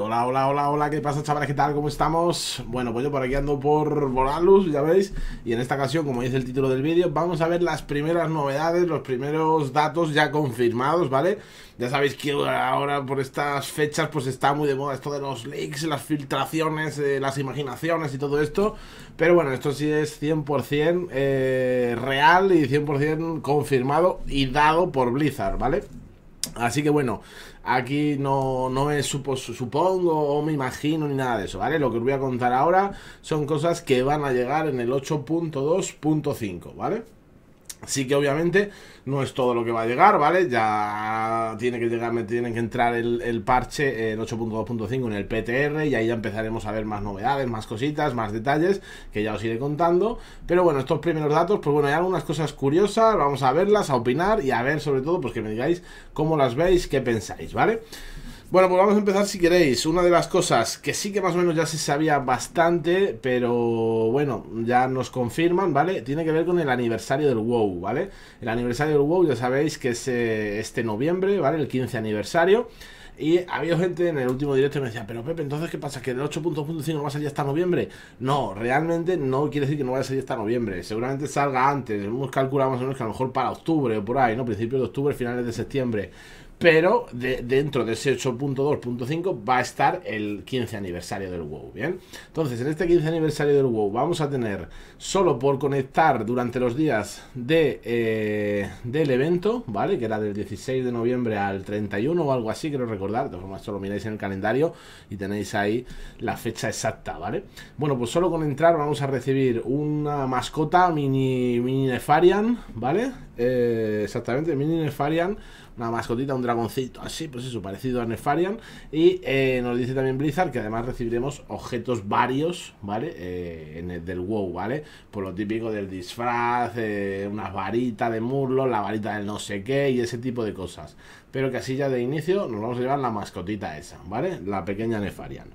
hola, hola, hola, hola, ¿qué pasa chavales? ¿Qué tal? ¿Cómo estamos? Bueno, pues yo por aquí ando por Volalus, ya veis Y en esta ocasión, como dice el título del vídeo Vamos a ver las primeras novedades, los primeros datos ya confirmados, ¿vale? Ya sabéis que ahora por estas fechas pues está muy de moda esto de los leaks, las filtraciones, eh, las imaginaciones y todo esto Pero bueno, esto sí es 100% eh, real y 100% confirmado y dado por Blizzard, ¿vale? Así que bueno, Aquí no, me supongo o me imagino ni nada de eso, ¿vale? Lo que os voy a contar ahora son cosas que van a llegar en el 8.2.5, ¿vale? Sí que obviamente no es todo lo que va a llegar, ¿vale? Ya tiene que llegar, me tienen que entrar el, parche en 8.2.5 en el PTR y ahí ya empezaremos a ver más novedades, más cositas, más detalles que ya os iré contando. Pero bueno, estos primeros datos, pues bueno, hay algunas cosas curiosas, vamos a verlas, a opinar y a ver sobre todo, pues que me digáis cómo las veis, qué pensáis, ¿vale? vale bueno, pues vamos a empezar si queréis. Una de las cosas que sí que más o menos ya se sabía bastante, pero bueno, ya nos confirman, ¿vale? Tiene que ver con el aniversario del WoW, ¿vale? El aniversario del WoW ya sabéis que es eh, este noviembre, ¿vale? El 15 aniversario. Y había gente en el último directo que me decía, pero Pepe, entonces ¿qué pasa? ¿Que el 8.5 no va a salir hasta noviembre? No, realmente no quiere decir que no vaya a salir hasta noviembre. Seguramente salga antes. Hemos calculado más o menos que a lo mejor para octubre o por ahí, ¿no? Principios de octubre, finales de septiembre pero dentro de ese 8.2.5 va a estar el 15 aniversario del WoW, ¿bien? Entonces, en este 15 aniversario del WoW vamos a tener, solo por conectar durante los días de, eh, del evento, ¿vale? Que era del 16 de noviembre al 31 o algo así, quiero recordar, de forma lo miráis en el calendario y tenéis ahí la fecha exacta, ¿vale? Bueno, pues solo con entrar vamos a recibir una mascota mini, mini Nefarian, ¿vale? Eh, exactamente, mini Nefarian una mascotita, un dragoncito así, pues eso, parecido a Nefarian. Y eh, nos dice también Blizzard que además recibiremos objetos varios, ¿vale? Eh, en del WoW, ¿vale? Por lo típico del disfraz, eh, una varita de murlo, la varita del no sé qué y ese tipo de cosas. Pero que así ya de inicio nos vamos a llevar la mascotita esa, ¿vale? La pequeña Nefarian.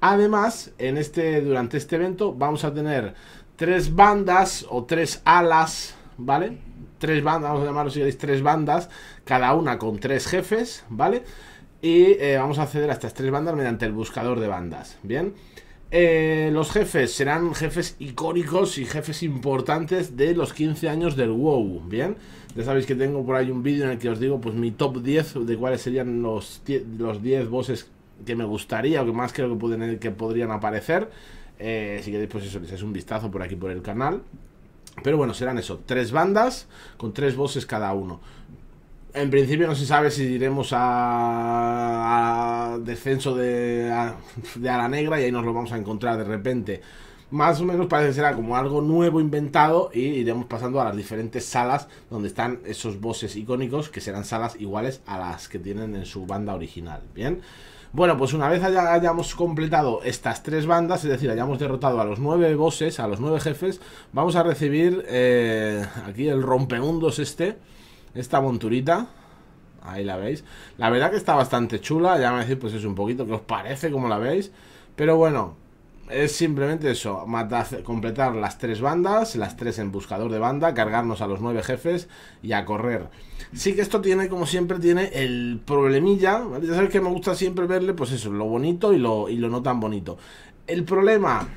Además, en este, durante este evento vamos a tener tres bandas o tres alas, ¿vale? Tres bandas, vamos a llamarlo si queréis, tres bandas cada una con tres jefes, ¿vale? Y eh, vamos a acceder a estas tres bandas mediante el buscador de bandas, ¿bien? Eh, los jefes serán jefes icónicos y jefes importantes de los 15 años del WoW, ¿bien? Ya sabéis que tengo por ahí un vídeo en el que os digo pues mi top 10 de cuáles serían los, los 10 bosses que me gustaría o que más creo que, pueden, que podrían aparecer. Eh, si queréis, pues eso, les un vistazo por aquí por el canal. Pero bueno, serán eso, tres bandas con tres bosses cada uno. En principio no se sabe si iremos a, a descenso de, a, la negra y ahí nos lo vamos a encontrar de repente. Más o menos parece que será como algo nuevo inventado y iremos pasando a las diferentes salas donde están esos bosses icónicos que serán salas iguales a las que tienen en su banda original. Bien. Bueno, pues una vez hayamos completado estas tres bandas, es decir, hayamos derrotado a los nueve bosses, a los nueve jefes, vamos a recibir eh, aquí el rompemundos este esta monturita. Ahí la veis. La verdad que está bastante chula. Ya me decís, pues es un poquito que os parece, como la veis. Pero bueno, es simplemente eso. completar las tres bandas, las tres en buscador de banda, cargarnos a los nueve jefes y a correr. Sí que esto tiene, como siempre, tiene el problemilla. ¿vale? Ya sabéis que me gusta siempre verle, pues eso, lo bonito y lo, y lo no tan bonito. El problema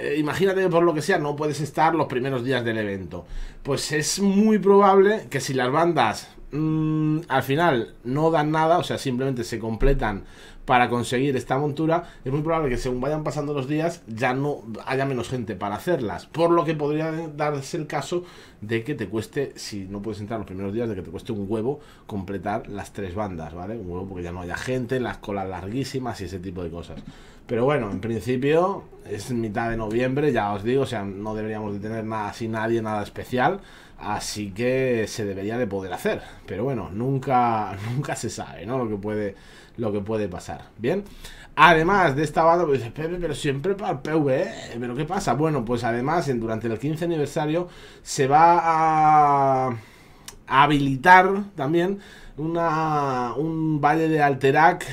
eh, imagínate que por lo que sea no puedes estar los primeros días del evento. Pues es muy probable que si las bandas mm, al final no dan nada, o sea, simplemente se completan para conseguir esta montura, es muy probable que según vayan pasando los días ya no haya menos gente para hacerlas. Por lo que podría darse el caso de que te cueste, si no puedes entrar los primeros días, de que te cueste un huevo completar las tres bandas, ¿vale? Un huevo porque ya no haya gente, las colas larguísimas y ese tipo de cosas. Pero bueno, en principio es mitad de noviembre, ya os digo, o sea, no deberíamos de tener nada así, nadie, nada especial. Así que se debería de poder hacer. Pero bueno, nunca, nunca se sabe, ¿no? Lo que puede, lo que puede pasar. Bien. Además de esta banda, pues Pepe, pero siempre para el eh. ¿pero qué pasa? Bueno, pues además, durante el 15 aniversario se va a, a habilitar también una, un valle de Alterac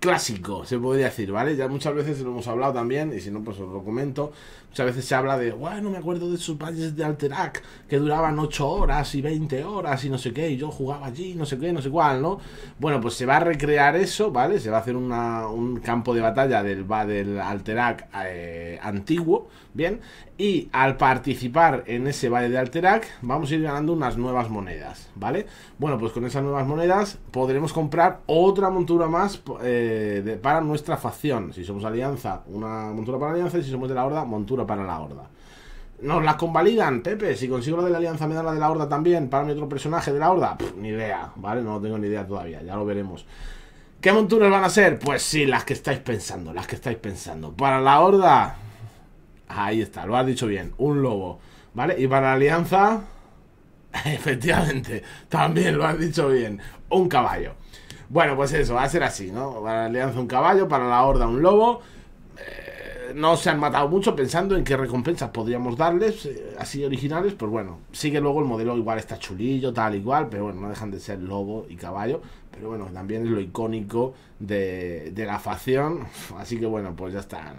clásico, se podría decir, ¿vale? Ya muchas veces lo hemos hablado también, y si no, pues os lo comento, a veces se habla de, bueno, no me acuerdo de esos valles de Alterac que duraban 8 horas y 20 horas y no sé qué, y yo jugaba allí, no sé qué, no sé cuál, ¿no? Bueno, pues se va a recrear eso, ¿vale? Se va a hacer un campo de batalla del, del Alterac eh, antiguo, ¿bien? Y al participar en ese valle de Alterac, vamos a ir ganando unas nuevas monedas, ¿vale? Bueno, pues con esas nuevas monedas podremos comprar otra montura más eh, para nuestra facción. Si somos alianza, una montura para alianza, y si somos de la horda, montura para la horda. Nos las convalidan, Pepe. Si consigo la de la alianza, me da la de la horda también. Para mi otro personaje de la horda. ni idea, ¿vale? No tengo ni idea todavía. Ya lo veremos. ¿Qué monturas van a ser? Pues sí, las que estáis pensando, las que estáis pensando. Para la horda. Ahí está, lo has dicho bien. Un lobo. ¿Vale? Y para la alianza. Efectivamente, también lo has dicho bien. Un caballo. Bueno, pues eso, va a ser así, ¿no? Para la alianza un caballo, para la horda un lobo. Eh, no se han matado mucho pensando en qué recompensas podríamos darles, eh, así originales, pues bueno, sigue luego el modelo igual está chulillo, tal igual, pero bueno, no dejan de ser lobo y caballo, pero bueno, también es lo icónico de, la facción, así que bueno, pues ya está,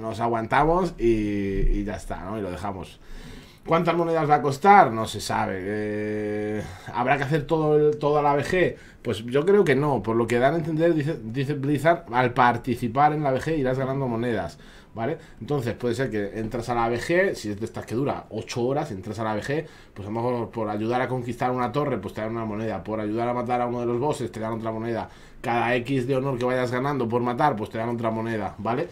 nos aguantamos y, y ya está, ¿no? Y lo dejamos. ¿Cuántas monedas va a costar? No se sabe. Eh, ¿Habrá que hacer todo el, toda la BG? Pues yo creo que no. Por lo que dan a entender, dice, Blizzard, al participar en la BG irás ganando monedas. ¿Vale? Entonces puede ser que entras a la BG, si es de estas que dura 8 horas, entras a la BG, pues a lo mejor por ayudar a conquistar una torre, pues te dan una moneda, por ayudar a matar a uno de los bosses, te dan otra moneda, cada X de honor que vayas ganando por matar, pues te dan otra moneda, ¿vale?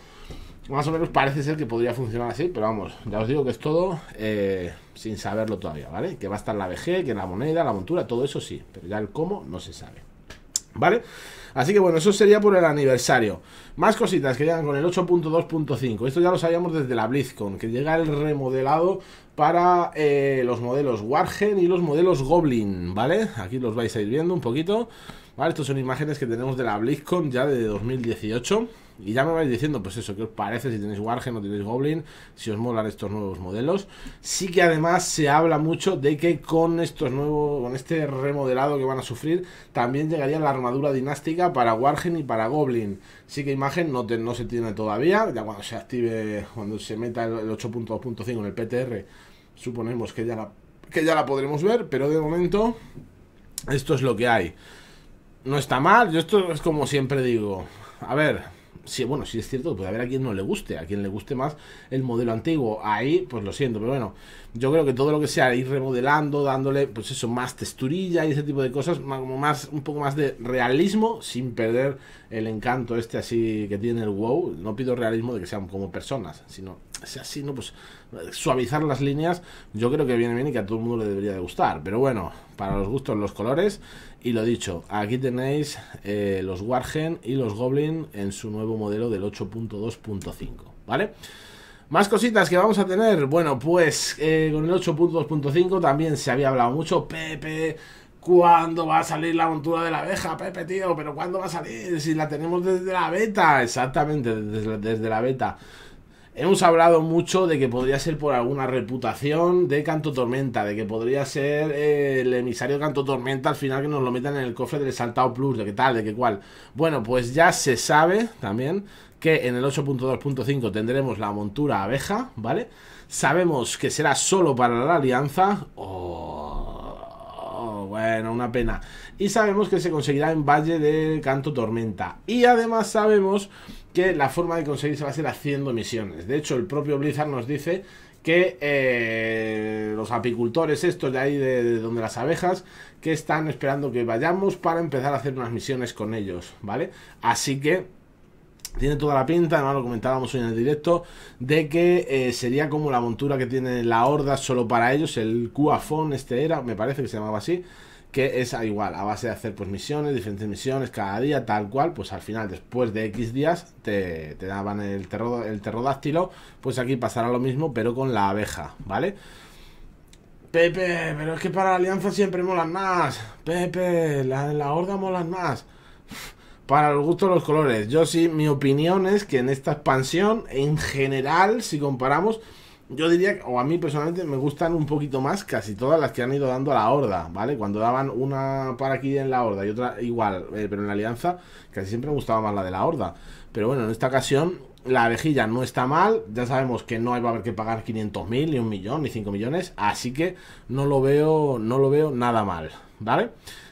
Más o menos parece ser que podría funcionar así, pero vamos, ya os digo que es todo eh, sin saberlo todavía, ¿vale? Que va a estar la BG que la moneda, la montura, todo eso sí, pero ya el cómo no se sabe. ¿Vale? Así que bueno, eso sería por el aniversario. Más cositas que llegan con el 8.2.5. Esto ya lo sabíamos desde la BlizzCon, que llega el remodelado para eh, los modelos Wargen y los modelos Goblin, ¿vale? Aquí los vais a ir viendo un poquito. ¿Vale? Estas son imágenes que tenemos de la BlizzCon ya de 2018. Y ya me vais diciendo, pues eso, qué os parece si tenéis Wargen o tenéis Goblin, si os molan estos nuevos modelos. Sí que además se habla mucho de que con estos nuevos, con este remodelado que van a sufrir, también llegaría la armadura dinástica para Wargen y para Goblin. Sí que imagen no, no se tiene todavía, ya cuando se active, cuando se meta el 8.2.5 en el PTR, suponemos que ya que ya la podremos ver, pero de momento esto es lo que hay. No está mal, yo esto es como siempre digo. A ver, sí, bueno, sí es cierto puede haber a quien no le guste, a quien le guste más el modelo antiguo. Ahí, pues lo siento, pero bueno, yo creo que todo lo que sea ir remodelando, dándole, pues eso, más texturilla y ese tipo de cosas, más, como más, un poco más de realismo, sin perder el encanto este así que tiene el WoW. No pido realismo de que sean como personas, sino así, ¿no? Pues eh, suavizar las líneas, yo creo que viene bien y que a todo el mundo le debería de gustar. Pero bueno, para los gustos, los colores. Y lo dicho, aquí tenéis eh, los Wargen y los Goblin en su nuevo modelo del 8.2.5, ¿vale? Más cositas que vamos a tener. Bueno, pues eh, con el 8.2.5 también se había hablado mucho. Pepe, ¿cuándo va a salir la montura de la abeja? Pepe, tío, pero ¿cuándo va a salir? Si la tenemos desde la beta. Exactamente, desde la beta. Hemos hablado mucho de que podría ser por alguna reputación de Canto Tormenta, de que podría ser eh, el emisario de Canto Tormenta al final que nos lo metan en el cofre del Saltado Plus, de qué tal, de qué cual. Bueno, pues ya se sabe también que en el 8.2.5 tendremos la montura abeja, ¿vale? Sabemos que será solo para la alianza. Oh, bueno, una pena. Y sabemos que se conseguirá en Valle del Canto Tormenta. Y además sabemos que la forma de conseguirse va a ser haciendo misiones. De hecho, el propio Blizzard nos dice que eh, los apicultores estos de ahí de, donde las abejas que están esperando que vayamos para empezar a hacer unas misiones con ellos, ¿vale? Así que tiene toda la pinta, además lo comentábamos hoy en el directo, de que eh, sería como la montura que tiene la horda solo para ellos, el cuafón este era, me parece que se llamaba así, que es igual, a base de hacer pues misiones, diferentes misiones cada día, tal cual, pues al final, después de X días, te, te daban el, terro, el terrodáctilo, pues aquí pasará lo mismo, pero con la abeja, ¿vale? Pepe, pero es que para la alianza siempre molan más. Pepe, la la horda molan más. Para el gusto de los colores. Yo sí, mi opinión es que en esta expansión, en general, si comparamos, yo diría, o a mí personalmente me gustan un poquito más casi todas las que han ido dando a la horda, ¿vale? Cuando daban una para aquí en la horda y otra igual, eh, pero en la alianza casi siempre me gustaba más la de la horda. Pero bueno, en esta ocasión la vejilla no está mal, ya sabemos que no va a haber que pagar 500.000, ni un millón, ni 5 millones, así que no lo veo, no lo veo nada mal, ¿vale?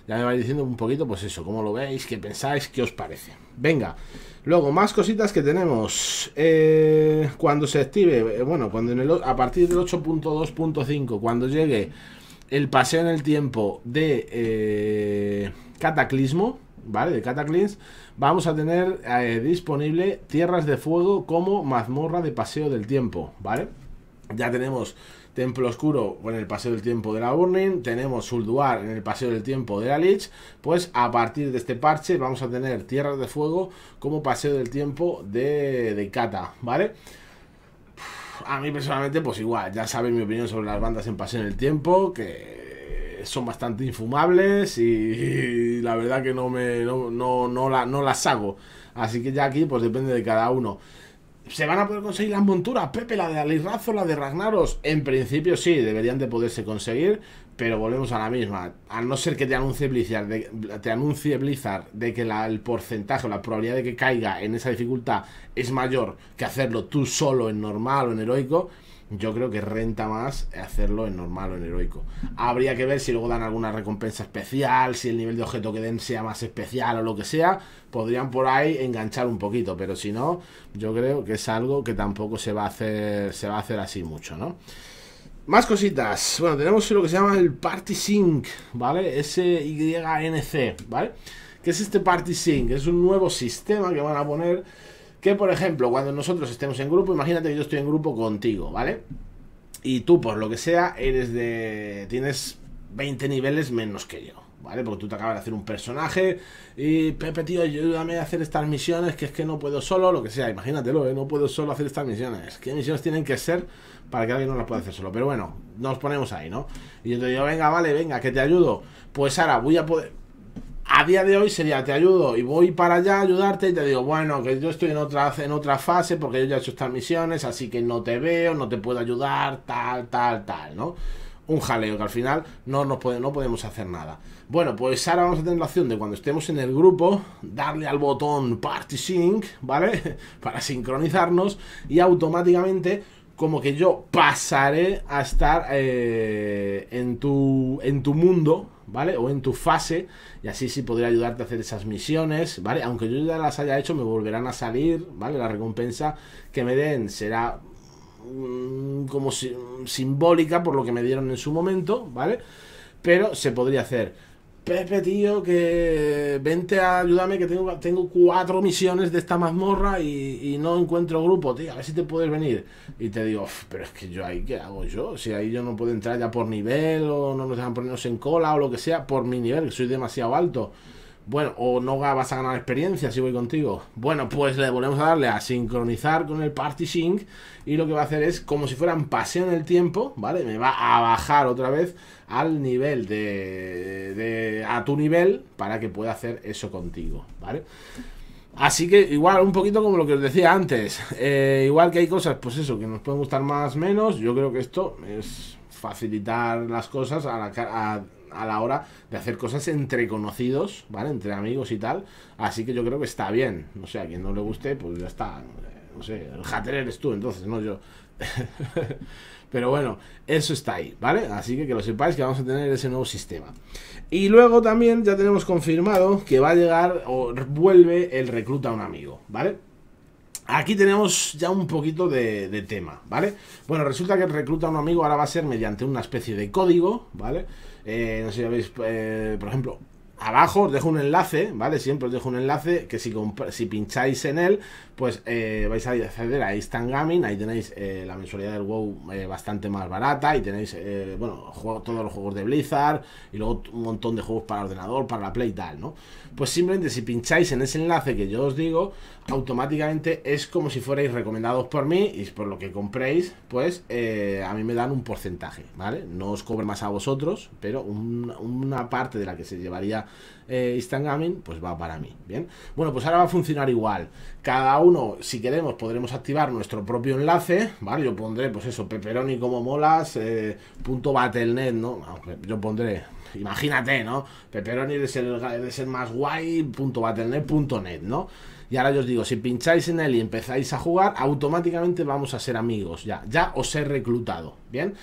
Ya me vais diciendo un poquito, pues eso, cómo lo veis, qué pensáis, qué os parece. Venga. Luego, más cositas que tenemos. Eh, cuando se active, eh, bueno, cuando a partir del 8.2.5, cuando llegue el paseo en el tiempo de eh, Cataclismo, ¿vale? De Cataclism, vamos a tener disponible Tierras de Fuego como mazmorra de paseo del tiempo, ¿vale? vale ya tenemos Templo Oscuro en el Paseo del Tiempo de la Burning, tenemos Ulduar en el Paseo del Tiempo de la Lich, pues a partir de este parche vamos a tener Tierras de Fuego como Paseo del Tiempo de, de Kata, ¿vale? A mí personalmente, pues igual, ya saben mi opinión sobre las bandas en Paseo del Tiempo, que son bastante infumables y, la verdad que no, me, no, la, no las hago. Así que ya aquí, pues depende de cada uno. ¿Se van a poder conseguir las monturas, Pepe? ¿La de Alirazo la de Ragnaros? En principio sí, deberían de poderse conseguir, pero volvemos a la misma. A no ser que te anuncie Blizzard de, te anuncie Blizzard de que la, el porcentaje o la probabilidad de que caiga en esa dificultad es mayor que hacerlo tú solo en normal o en heroico, yo creo que renta más hacerlo en normal o en heroico. Habría que ver si luego dan alguna recompensa especial, si el nivel de objeto que den sea más especial o lo que sea. Podrían por ahí enganchar un poquito, pero si no, yo creo que es algo que tampoco se va a hacer, se va a hacer así mucho, ¿no? Más cositas. Bueno, tenemos lo que se llama el Party Sync, ¿vale? ync ¿vale? ¿Qué es este Party Sync? Es un nuevo sistema que van a poner que, por ejemplo, cuando nosotros estemos en grupo, imagínate que yo estoy en grupo contigo, ¿vale? Y tú, por lo que sea, eres de. tienes 20 niveles menos que yo. ¿Vale? Porque tú te acabas de hacer un personaje y Pepe, tío, ayúdame a hacer estas misiones, que es que no puedo solo, lo que sea, imagínatelo, ¿eh? no puedo solo hacer estas misiones. ¿Qué misiones tienen que ser para que alguien no las pueda hacer solo? Pero bueno, nos ponemos ahí, ¿no? Y yo te digo, venga, vale, venga, que te ayudo. Pues ahora voy a poder a día de hoy sería te ayudo y voy para allá a ayudarte y te digo, bueno, que yo estoy en otra, en otra fase porque yo ya he hecho estas misiones, así que no te veo, no te puedo ayudar, tal, tal, tal, ¿no? Un jaleo que al final no, no podemos hacer nada. Bueno, pues ahora vamos a tener la opción de cuando estemos en el grupo, darle al botón Party Sync, ¿vale? para sincronizarnos y automáticamente como que yo pasaré a estar eh, en, tu, en tu mundo, ¿vale? O en tu fase, y así sí podría ayudarte a hacer esas misiones, ¿vale? Aunque yo ya las haya hecho, me volverán a salir, ¿vale? La recompensa que me den será mm, como simbólica por lo que me dieron en su momento, ¿vale? Pero se podría hacer. Pepe, tío, que vente a ayudarme, que tengo, tengo cuatro misiones de esta mazmorra y, y, no encuentro grupo, tío, a ver si te puedes venir. Y te digo, pero es que yo ahí, ¿qué hago yo? Si ahí yo no puedo entrar ya por nivel o no nos dejan ponernos en cola o lo que sea, por mi nivel, que soy demasiado alto. Bueno, o no vas a ganar experiencia si voy contigo. Bueno, pues le volvemos a darle a sincronizar con el Party Sync. Y lo que va a hacer es como si fueran paseo en el tiempo, ¿vale? Me va a bajar otra vez al nivel de, a tu nivel para que pueda hacer eso contigo, ¿vale? Así que igual, un poquito como lo que os decía antes. Eh, igual que hay cosas, pues eso, que nos pueden gustar más menos. Yo creo que esto es facilitar las cosas a la cara a la hora de hacer cosas entre conocidos, ¿vale? Entre amigos y tal. Así que yo creo que está bien. O sea, a quien no le guste, pues ya está. No sé, el hater eres tú, entonces, no yo. Pero bueno, eso está ahí, ¿vale? Así que que lo sepáis que vamos a tener ese nuevo sistema. Y luego también ya tenemos confirmado que va a llegar o vuelve el recluta a un amigo, ¿vale? Aquí tenemos ya un poquito de, tema, ¿vale? Bueno, resulta que el recluta un amigo ahora va a ser mediante una especie de código, ¿vale? vale eh, no sé si habéis, eh, por ejemplo, abajo os dejo un enlace, ¿vale? Siempre os dejo un enlace que si, si pincháis en él, pues eh, vais a acceder a Instant Gaming, ahí tenéis eh, la mensualidad del WoW eh, bastante más barata, y tenéis, bueno, todos los juegos de Blizzard, y luego un montón de juegos para ordenador, para la Play y tal, ¿no? Pues simplemente si pincháis en ese enlace que yo os digo, automáticamente es como si fuerais recomendados por mí, y por lo que compréis, pues a mí me dan un porcentaje, ¿vale? No os cobro más a vosotros, pero una parte de la que se llevaría eh, pues va para mí. Bien, bueno, pues ahora va a funcionar igual. Cada uno, si queremos, podremos activar nuestro propio enlace. Vale, yo pondré, pues eso, peperoni como molas, eh, punto battlenet, ¿no? Ah, yo pondré imagínate, ¿no? peperoni de ser, de ser más guay, punto battlenet, punto net, ¿no? Y ahora yo os digo, si pincháis en él y empezáis a jugar, automáticamente vamos a ser amigos, ya, ya os he reclutado, ¿bien?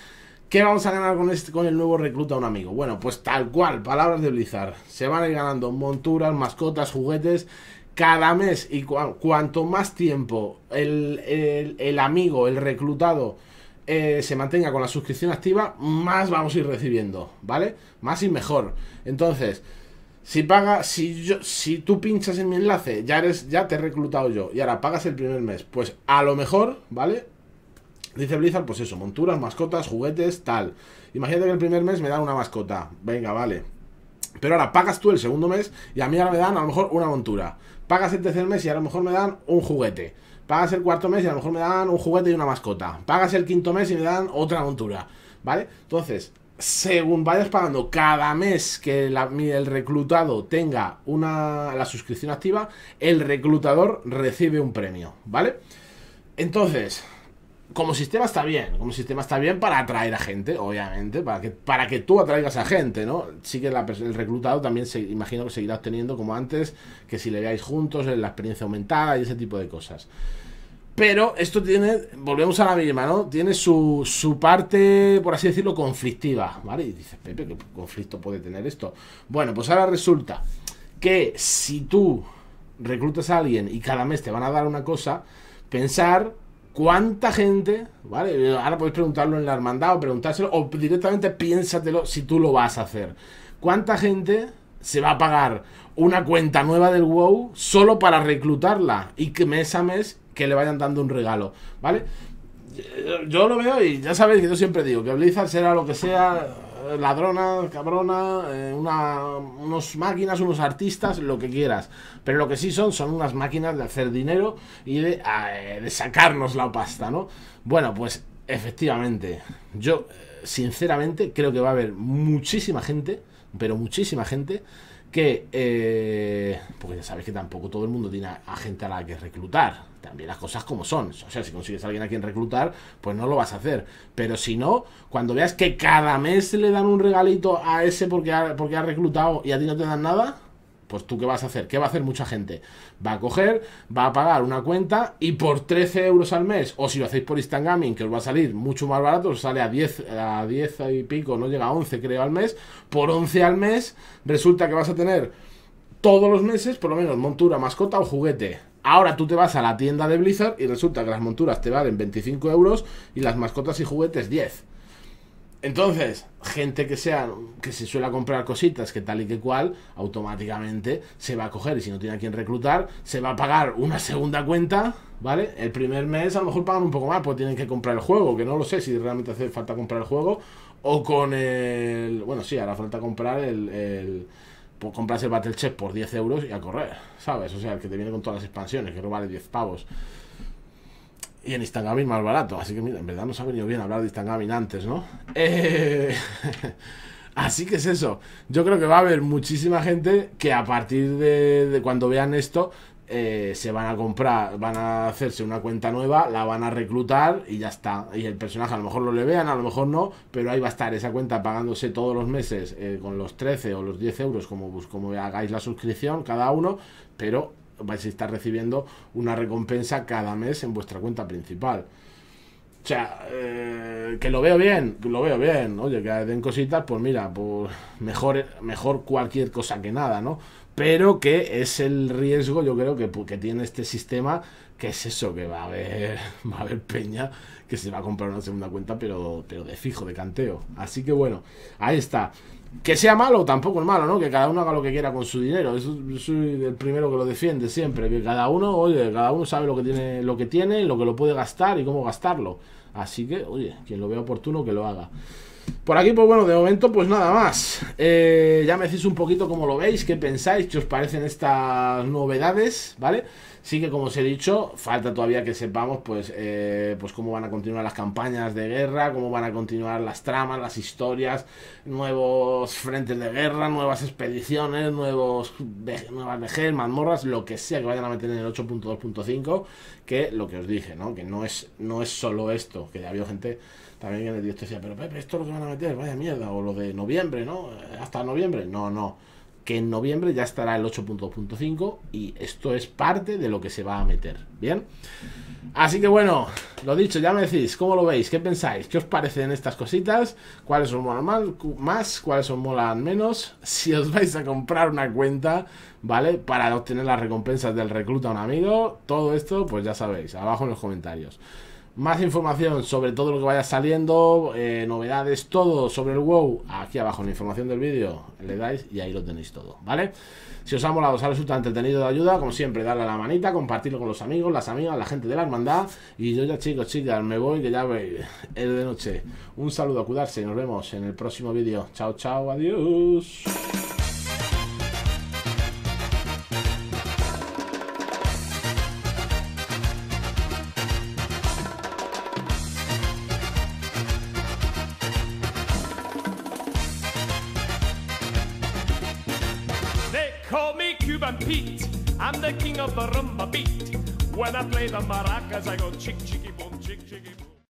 ¿Qué vamos a ganar con, este, con el nuevo recluta a un amigo? Bueno, pues tal cual, palabras de Blizzard. Se van a ir ganando monturas, mascotas, juguetes. Cada mes y cuanto más tiempo el, amigo, el reclutado, eh, se mantenga con la suscripción activa, más vamos a ir recibiendo, ¿vale? Más y mejor. Entonces, si paga, si yo, si tú pinchas en mi enlace, ya eres, ya te he reclutado yo, y ahora pagas el primer mes, pues a lo mejor, ¿vale? Dice Blizzard, pues eso, monturas, mascotas, juguetes, tal. Imagínate que el primer mes me dan una mascota. Venga, vale. Pero ahora pagas tú el segundo mes y a mí ahora me dan a lo mejor una montura. Pagas el tercer mes y a lo mejor me dan un juguete. Pagas el cuarto mes y a lo mejor me dan un juguete y una mascota. Pagas el quinto mes y me dan otra montura. ¿Vale? Entonces, según vayas pagando cada mes que el reclutado tenga una, la suscripción activa, el reclutador recibe un premio. ¿Vale? Entonces, como sistema está bien, como sistema está bien para atraer a gente, obviamente, para que, para que tú atraigas a gente, ¿no? Sí que el reclutado también se imagino que seguirá obteniendo como antes, que si le veáis juntos, eh, la experiencia aumentada y ese tipo de cosas. Pero esto tiene, volvemos a la misma, ¿no? Tiene su, su parte, por así decirlo, conflictiva, ¿vale? Y dices, Pepe, ¿qué conflicto puede tener esto? Bueno, pues ahora resulta que si tú reclutas a alguien y cada mes te van a dar una cosa, pensar ¿Cuánta gente, vale? Eh, ahora podéis preguntarlo en la hermandad o preguntárselo, o directamente piénsatelo si tú lo vas a hacer. ¿Cuánta gente se va a pagar una cuenta nueva del WoW solo para reclutarla y que mes a mes que le vayan dando un regalo, ¿vale? Yo lo veo y ya sabéis que yo siempre digo que Blizzard será lo que sea, ladrona, cabrona, ...unas eh, una, unos máquinas, unos artistas, lo que quieras. Pero lo que sí son, son unas máquinas de hacer dinero y de, ah, eh, de sacarnos la pasta, ¿no? Bueno, pues efectivamente, yo eh, sinceramente creo que va a haber muchísima gente, pero muchísima gente que, eh, porque ya sabes que tampoco todo el mundo tiene a gente a la que reclutar, también las cosas como son, o sea, si consigues a alguien a quien reclutar, pues no lo vas a hacer, pero si no, cuando veas que cada mes le dan un regalito a ese porque porque ha reclutado y a ti no te dan nada, pues tú qué vas a hacer? ¿Qué va a hacer mucha gente? Va a coger, va a pagar una cuenta y por 13 euros al mes, o si lo hacéis por Instant Gaming, que os va a salir mucho más barato, os sale a 10, a 10 y pico, no llega a 11 creo al mes, por 11 al mes resulta que vas a tener todos los meses por lo menos montura, mascota o juguete. Ahora tú te vas a la tienda de Blizzard y resulta que las monturas te valen 25 euros y las mascotas y juguetes 10. Entonces, gente que sea que se suele comprar cositas que tal y que cual, automáticamente se va a coger y si no tiene a quien reclutar, se va a pagar una segunda cuenta, ¿vale? El primer mes a lo mejor pagan un poco más, porque tienen que comprar el juego, que no lo sé si realmente hace falta comprar el juego o con el bueno, sí, hará falta comprar el, el pues el Battle Chef por 10 euros y a correr, ¿sabes? O sea, el que te viene con todas las expansiones, que no vale 10 pavos. Y en Instagram más barato. Así que mira, en verdad nos ha venido bien hablar de Instagram antes, ¿no? Eh, así que es eso. Yo creo que va a haber muchísima gente que a partir de, cuando vean esto eh, se van a comprar, van a hacerse una cuenta nueva, la van a reclutar y ya está. Y el personaje a lo mejor lo le vean, a lo mejor no, pero ahí va a estar esa cuenta pagándose todos los meses eh, con los 13 o los 10 euros como, como hagáis la suscripción cada uno, pero vais a estar recibiendo una recompensa cada mes en vuestra cuenta principal. O sea, eh, que lo veo bien, lo veo bien, ¿no? oye, que den cositas, pues mira, pues mejor, mejor cualquier cosa que nada, ¿no? Pero que es el riesgo, yo creo, que, que tiene este sistema, que es eso, que va a haber, va a haber peña que se va a comprar una segunda cuenta, pero, pero de fijo, de canteo. Así que bueno, ahí está. Que sea malo, tampoco es malo, ¿no? Que cada uno haga lo que quiera con su dinero. Eso soy el primero que lo defiende siempre. Que cada uno, oye, cada uno sabe lo que tiene, lo que tiene, lo que lo puede gastar y cómo gastarlo. Así que, oye, quien lo vea oportuno que lo haga. Por aquí, pues bueno, de momento, pues nada más. Eh, ya me decís un poquito cómo lo veis, qué pensáis, qué os parecen estas novedades, ¿vale? vale Sí que como os he dicho, falta todavía que sepamos pues, eh, pues cómo van a continuar las campañas de guerra, cómo van a continuar las tramas, las historias, nuevos frentes de guerra, nuevas expediciones, nuevos nuevas vejes, mazmorras, lo que sea que vayan a meter en el 8.2.5, que lo que os dije, ¿no? Que no es, no es solo esto, que ya había gente también en el directo decía, pero esto es lo que van a meter, vaya mierda, o lo de noviembre, ¿no? Eh, hasta noviembre, no, no que en noviembre ya estará el 8.2.5 y esto es parte de lo que se va a meter, ¿bien? Así que bueno, lo dicho, ya me decís, ¿cómo lo veis? ¿Qué pensáis? ¿Qué os parecen estas cositas? ¿Cuáles os molan más? ¿Cuáles os molan menos? Si os vais a comprar una cuenta, ¿vale? Para obtener las recompensas del recluta a un amigo, todo esto, pues ya sabéis, abajo en los comentarios. Más información sobre todo lo que vaya saliendo, eh, novedades, todo sobre el WoW, aquí abajo en la información del vídeo le dais y ahí lo tenéis todo, ¿vale? Si os ha molado, os ha resultado entretenido de ayuda, como siempre, darle a la manita, compartirlo con los amigos, las amigas, la gente de la hermandad. Y yo ya, chicos, chicas, me voy, que ya es de noche. Un saludo, a cuidarse, nos vemos en el próximo vídeo. Chao, chao, adiós.